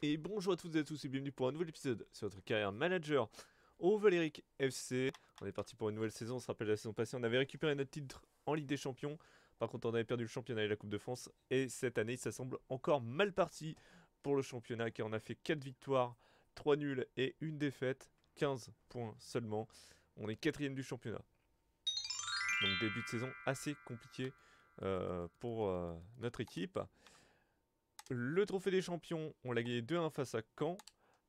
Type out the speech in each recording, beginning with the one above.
Et bonjour à toutes et à tous et bienvenue pour un nouvel épisode sur votre carrière manager au Valéric FC. On est parti pour une nouvelle saison, on se rappelle la saison passée, on avait récupéré notre titre en Ligue des Champions. Par contre, on avait perdu le championnat et la Coupe de France. Et cette année, ça semble encore mal parti pour le championnat car on a fait 4 victoires, 3 nuls et une défaite. 15 points seulement. On est quatrième du championnat. Donc début de saison assez compliqué euh, pour euh, notre équipe. Le trophée des champions, on l'a gagné 2-1 face à Caen.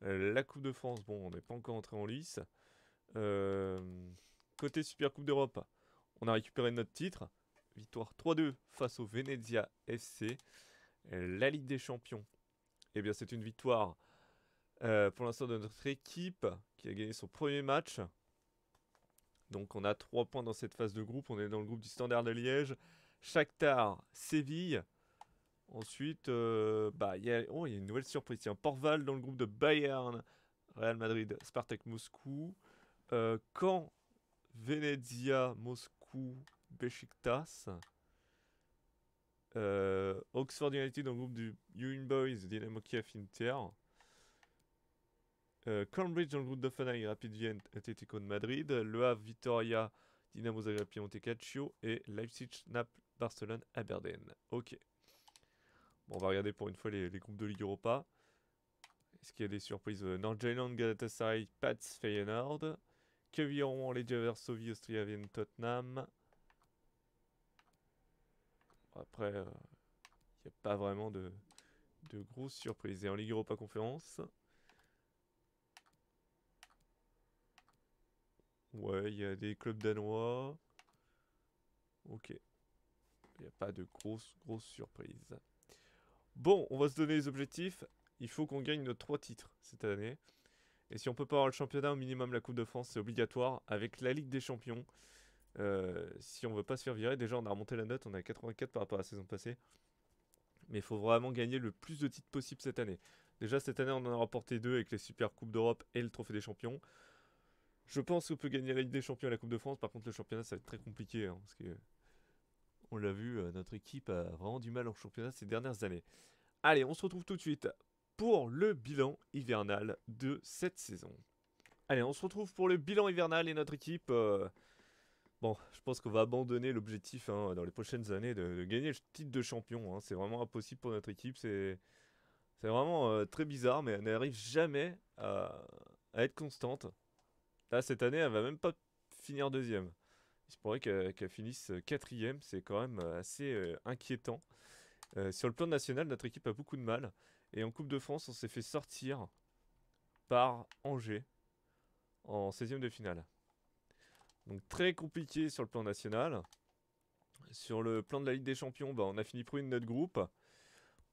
Euh, la Coupe de France, bon, on n'est pas encore entré en lice. Euh, côté Super Coupe d'Europe, on a récupéré notre titre. Victoire 3-2 face au Venezia FC. La Ligue des Champions, eh bien c'est une victoire euh, pour l'instant de notre équipe qui a gagné son premier match. Donc on a 3 points dans cette phase de groupe. On est dans le groupe du Standard de Liège, Shakhtar, Séville. Ensuite, euh, bah, oh, il y, a... une nouvelle surprise. Port Porval dans le groupe de Bayern, Real Madrid, Spartak Moscou. Euh, Caen, Venezia, Moscou, Besiktas. Euh, Oxford United dans le groupe du Union Boys, Dynamo Kiev Inter. Euh, Cambridge dans le groupe d'Offenheim, Rapid Vienne, Atletico de Madrid. Le Havre, Vitoria, Dynamo Zagreb, Piemonte Calcio. Et Leipzig, Naples, Barcelone, Aberdeen. Ok on va regarder pour une fois les, groupes de Ligue Europa. Est-ce qu'il y a des surprises euh, Nordjylland, Galatasaray, Pats, Feyenoord. Quevillan, les Varsovie, Austria, Vienne, Tottenham. Après, euh, il n'y a pas vraiment de, de grosses surprises. Et en Ligue Europa Conférence Ouais, il y a des clubs danois. Ok. Il n'y a pas de grosses, grosses surprises. Bon, on va se donner les objectifs. Il faut qu'on gagne nos trois titres cette année. Et si on peut pas avoir le championnat, au minimum la Coupe de France, c'est obligatoire avec la Ligue des Champions. Euh, si on veut pas se faire virer, déjà on a remonté la note, on est à 84 par rapport à la saison passée. Mais il faut vraiment gagner le plus de titres possible cette année. Déjà cette année on en a remporté deux avec les Super Coupes d'Europe et le Trophée des Champions. Je pense qu'on peut gagner la Ligue des Champions et la Coupe de France. Par contre, le championnat, ça va être très compliqué. Hein, parce que on l'a vu, euh, notre équipe a vraiment du mal en championnat ces dernières années. Allez, on se retrouve tout de suite pour le bilan hivernal de cette saison. Allez, on se retrouve pour le bilan hivernal et notre équipe... Euh, bon, je pense qu'on va abandonner l'objectif hein, dans les prochaines années de, gagner le titre de champion. Hein. C'est vraiment impossible pour notre équipe. C'est vraiment euh, très bizarre, mais elle n'arrive jamais à, à, être constante. Là, cette année, elle va même pas finir deuxième. Il se pourrait qu'elle finisse euh, quatrième, c'est quand même euh, assez euh, inquiétant. sur le plan national, notre équipe a beaucoup de mal. Et en Coupe de France, on s'est fait sortir par Angers en 16e de finale. Donc très compliqué sur le plan national. Sur le plan de la Ligue des Champions, bah, on a fini premier de notre groupe.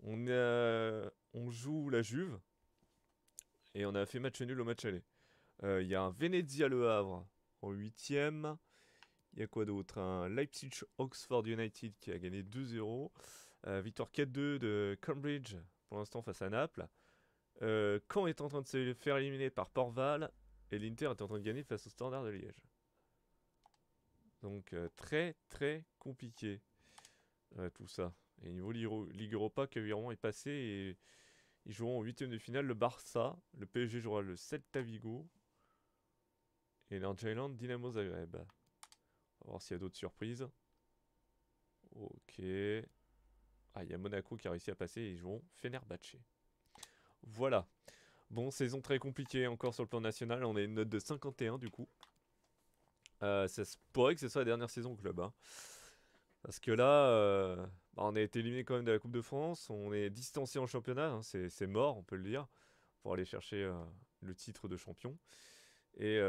On, joue la Juve. Et on a fait match nul au match aller. Il y a un Venezia Le Havre en 8 il y a quoi d'autre hein? Leipzig-Oxford United qui a gagné 2-0. Euh, victoire 4-2 de Cambridge pour l'instant face à Naples. Euh, Caen est en train de se faire éliminer par Portval. Et l'Inter est en train de gagner face au Standard de Liège. Donc euh, très très compliqué tout ça. Et niveau Ligue Europa, Caviron est passé et ils joueront en huitième de finale le Barça. Le PSG jouera le Celta Vigo. Et North Island Dynamo Zagreb voir s'il y a d'autres surprises. Ok. Ah, il y a Monaco qui a réussi à passer et ils vont Fenerbahce. Voilà. Bon, saison très compliquée encore sur le plan national. On est une note de 51 du coup. Euh, ça se pourrait que ce soit la dernière saison au club. Hein. Parce que là, euh, bah, on a été éliminé quand même de la Coupe de France. On est distancé en championnat. Hein. C'est mort, on peut le dire. Pour aller chercher euh, le titre de champion. Et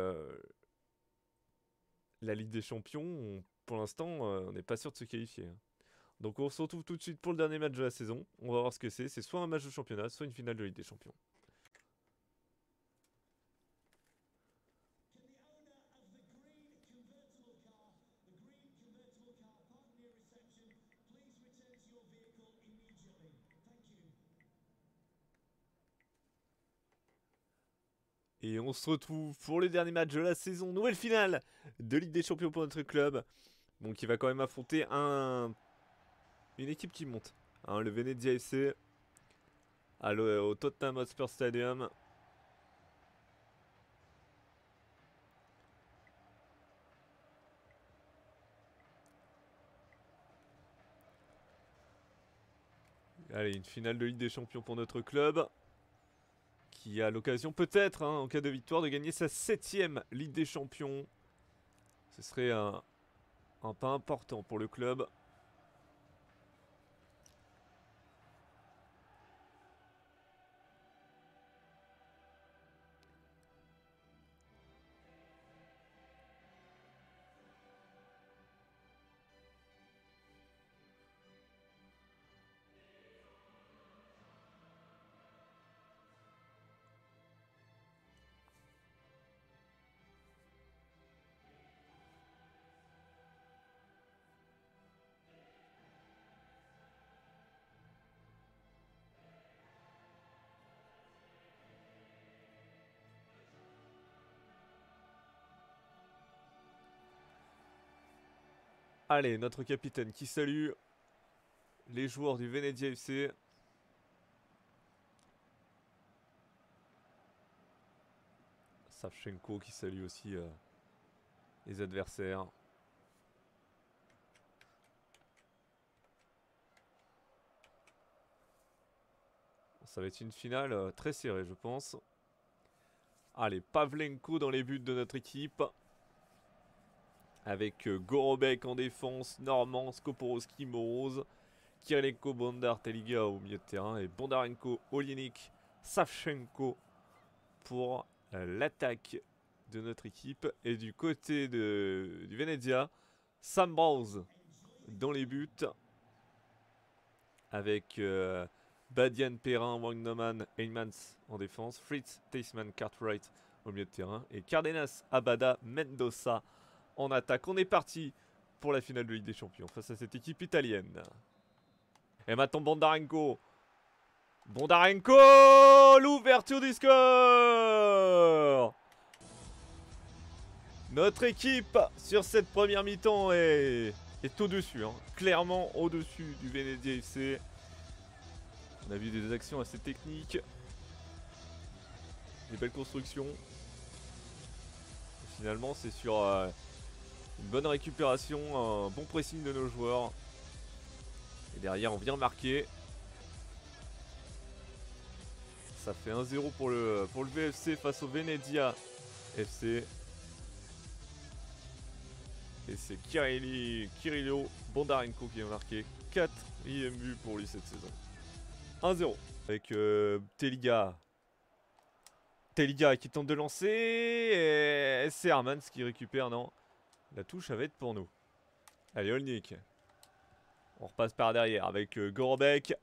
la Ligue des Champions, pour l'instant, euh, on n'est pas sûr de se qualifier. Hein. Donc on se retrouve tout de suite pour le dernier match de la saison. On va voir ce que c'est. C'est soit un match de championnat, soit une finale de Ligue des Champions. Et on se retrouve pour le dernier match de la saison, nouvelle finale de Ligue des Champions pour notre club. Donc il va quand même affronter un... une équipe qui monte. Hein, le Venezia FC au Tottenham Hotspur Stadium. Allez, une finale de Ligue des Champions pour notre club qui a l'occasion peut-être, hein, en cas de victoire, de gagner sa septième Ligue des Champions. Ce serait un pas important pour le club. Allez, notre capitaine qui salue les joueurs du Venezia FC. Savchenko qui salue aussi euh, les adversaires. Ça va être une finale euh, très serrée, je pense. Allez, Pavlenko dans les buts de notre équipe avec euh, Gorobek en défense, Norman Skoporowski, Moroz, Kirilenko, Bondar, Teliga au milieu de terrain et Bondarenko, Olienik, Savchenko pour euh, l'attaque de notre équipe. Et du côté du Venezia, Sam dans les buts avec euh, Badian, Perrin, Wangnoman, Heymans en défense, Fritz, Teisman, Cartwright au milieu de terrain et Cardenas, Abada, Mendoza on attaque. On est parti pour la finale de Ligue des Champions face à cette équipe italienne. Et maintenant Bondarenko. Bondarenko L'ouverture du score Notre équipe sur cette première mi-temps est, au-dessus. Hein. Clairement au-dessus du Venezia FC. On a vu des actions assez techniques. Des belles constructions. finalement, c'est sur... Euh, une bonne récupération, un bon pressing de nos joueurs. Et derrière, on vient marquer. Ça fait 1-0 pour le, pour le VFC face au Venedia FC. Et c'est Kirillo Bondarenko qui a marqué 4 IMU pour lui cette saison. 1-0 avec euh, Teliga. Teliga qui tente de lancer et c'est Hermans qui récupère, non la touche, avait va être pour nous. Allez, Olnik. On repasse par derrière avec euh, Gorbeck.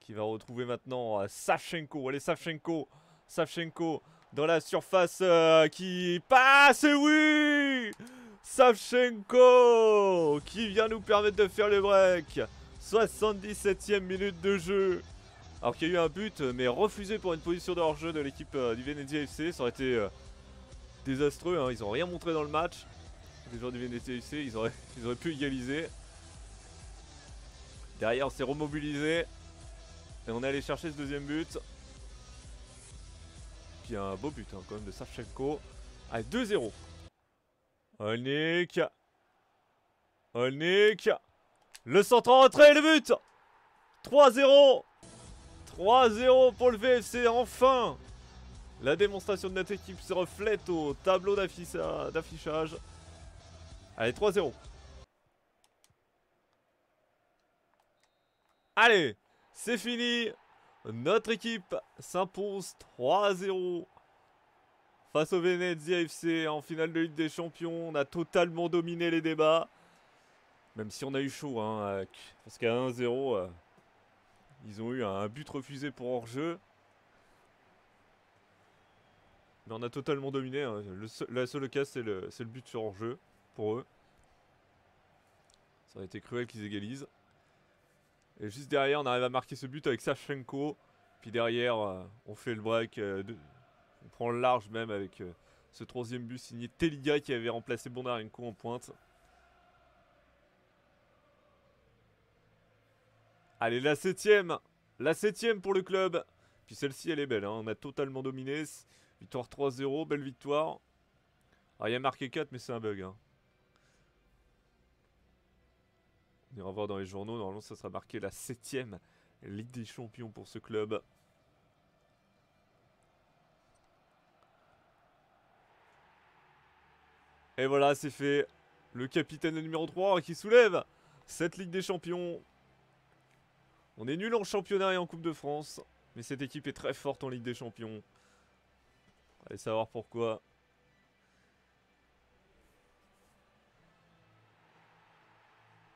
qui va retrouver maintenant euh, Savchenko. Allez, Savchenko. Savchenko dans la surface euh, qui passe. Oui Savchenko qui vient nous permettre de faire le break. 77 ème minute de jeu. Alors qu'il y a eu un but, mais refusé pour une position de hors-jeu de l'équipe du Venezia FC. Ça aurait été désastreux. Hein. Ils n'ont rien montré dans le match les joueurs du VNTUC, ils auraient, ils auraient pu égaliser. Derrière, on s'est remobilisé. Et on est allé chercher ce deuxième but. Puis un beau but hein, quand même de Savchenko. À 2-0. Olnik. Olnik. Le centre en retrait, le but 3-0 3-0 pour le VFC, enfin La démonstration de notre équipe se reflète au tableau d'affichage. Allez, 3-0. Allez, c'est fini. Notre équipe s'impose 3-0 face au Venezia FC en finale de Ligue des Champions. On a totalement dominé les débats. Même si on a eu chaud, hein, parce qu'à 1-0, euh, ils ont eu un but refusé pour hors-jeu. Mais on a totalement dominé. Hein. Le seul, la seule casse c'est le but sur hors-jeu eux. Ça aurait été cruel qu'ils égalisent. Et juste derrière, on arrive à marquer ce but avec sachenko Puis derrière, euh, on fait le break. Euh, on prend le large même avec euh, ce troisième but signé Teliga qui avait remplacé Bondarenko en pointe. Allez, la septième La septième pour le club Puis celle-ci, elle est belle. Hein. On a totalement dominé. Victoire 3-0, belle victoire. Alors, il a marqué 4, mais c'est un bug. Hein. On ira voir dans les journaux. Normalement, ça sera marqué la 7 septième Ligue des Champions pour ce club. Et voilà, c'est fait. Le capitaine numéro 3 qui soulève cette Ligue des Champions. On est nul en championnat et en Coupe de France. Mais cette équipe est très forte en Ligue des Champions. Allez savoir pourquoi.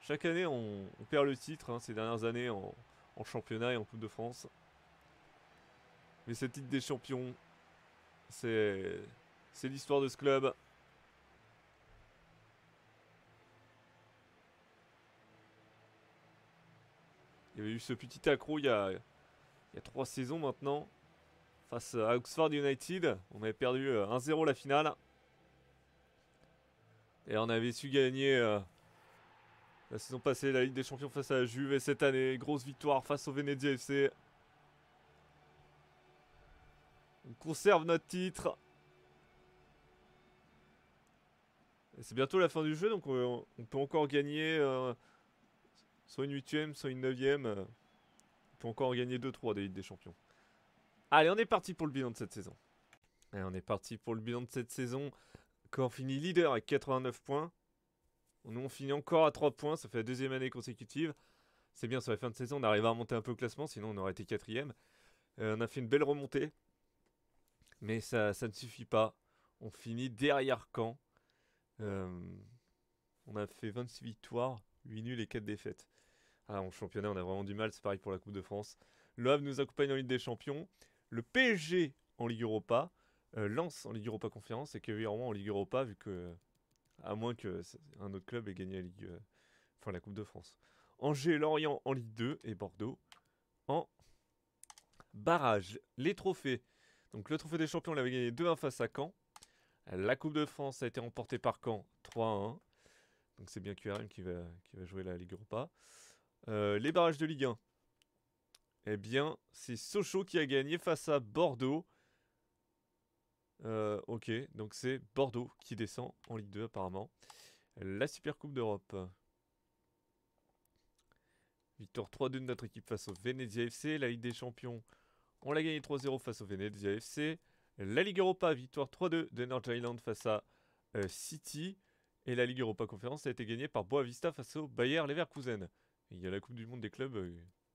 Chaque année, on, perd le titre hein, ces dernières années en, championnat et en Coupe de France. Mais ce titre des champions, c'est l'histoire de ce club. Il y avait eu ce petit accro il y il y a trois saisons maintenant. Face à Oxford United, on avait perdu 1-0 euh, la finale. Et on avait su gagner euh, la saison passée, la Ligue des Champions face à la Juve. Et cette année, grosse victoire face au Venezia FC. On conserve notre titre. c'est bientôt la fin du jeu, donc on, peut encore gagner euh, soit une huitième, soit une 9 on peut encore gagner 2-3 des Ligue des Champions. Allez, on est parti pour le bilan de cette saison. Allez, on est parti pour le bilan de cette saison. on finit leader avec 89 points. Nous, on finit encore à 3 points. Ça fait la deuxième année consécutive. C'est bien, sur la fin de saison, on arrive à remonter un peu au classement. Sinon, on aurait été quatrième. Euh, on a fait une belle remontée. Mais ça, ça ne suffit pas. On finit derrière Caen. Euh, on a fait 26 victoires, 8 nuls et 4 défaites. Ah, en championnat, on a vraiment du mal. C'est pareil pour la Coupe de France. Le Havre nous accompagne en Ligue des Champions. Le PSG en Ligue Europa. Euh, lance en Ligue Europa Conférence et évidemment, en Ligue Europa, vu que à moins qu'un autre club ait gagné la, Ligue, euh, enfin, la Coupe de France. Angers, Lorient en Ligue 2 et Bordeaux en barrage. Les trophées. Donc le trophée des champions, on l'avait gagné 2-1 face à Caen. La Coupe de France a été remportée par Caen 3-1. Donc c'est bien QRM qui va, jouer la Ligue Europa. Euh, les barrages de Ligue 1. Eh bien, c'est Sochaux qui a gagné face à Bordeaux euh, ok, donc c'est Bordeaux qui descend en Ligue 2 apparemment. La Super Coupe d'Europe. Victoire 3-2 de notre équipe face au Venezia FC. La Ligue des Champions, on l'a gagné 3-0 face au Venezia FC. La Ligue Europa, victoire 3-2 de North Island face à euh, City. Et la Ligue Europa Conférence a été gagnée par Boavista face au Bayer Leverkusen. il y a la Coupe du Monde des clubs, euh,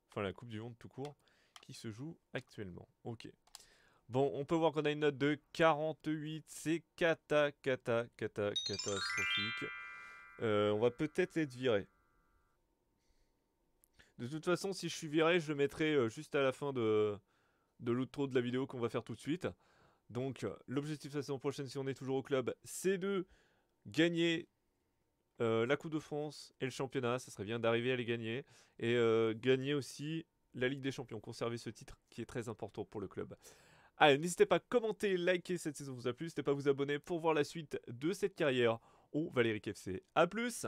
enfin la Coupe du Monde tout court, qui se joue actuellement. Ok. Bon, on peut voir qu'on a une note de 48. C'est cata, cata, cata, catastrophique. Euh, on va peut-être être viré. De toute façon, si je suis viré, je le mettrai euh, juste à la fin de, l'outro de la vidéo qu'on va faire tout de suite. Donc, euh, l'objectif de la saison prochaine, si on est toujours au club, c'est de gagner la Coupe de France et le championnat. Ça serait bien d'arriver à les gagner. Et gagner aussi la Ligue des Champions. Conserver ce titre qui est très important pour le club. Allez, n'hésitez pas à commenter, liker cette saison vous a plu, n'hésitez pas à vous abonner pour voir la suite de cette carrière au Valérie KFC. À plus